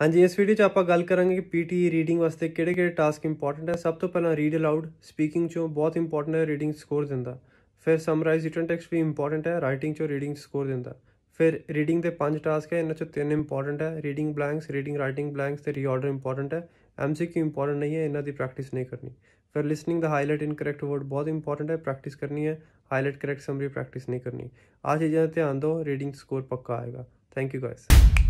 हाँ जी इस वीडियो आप गल करेंगे कि पी टी रीडिंग वास्ते कि टास्क इंपोर्टेंट है सब तो पहला रीड अलाउड स्पीकिंग चो बहुत इंपोर्टेंट है रीडिंग स्कोर दिता फिर समराइज रिटर्न टैक्स भी इंपोर्टेंट है राइटिंग चो रीडिंग स्कोर दिता फिर रीडिंग के पांच टास्क है इन्होंने तीन इंपोर्टेंट है reading blanks reading writing blanks से रीऑर्डर इंपोर्टेंट है एम सी क्यू इंपोर्टेंट नहीं है इन्हों की प्रैक्टिस नहीं करनी फिर listening the highlight incorrect word बहुत इंपोर्टेंट है प्रैक्टिस करनी है हाईलाइट करैक्ट समरी प्रैक्टिस नहीं करनी आ चीज़ें ध्यान दो रीडिंग स्कोर पक्का आएगा थैंक यू गायस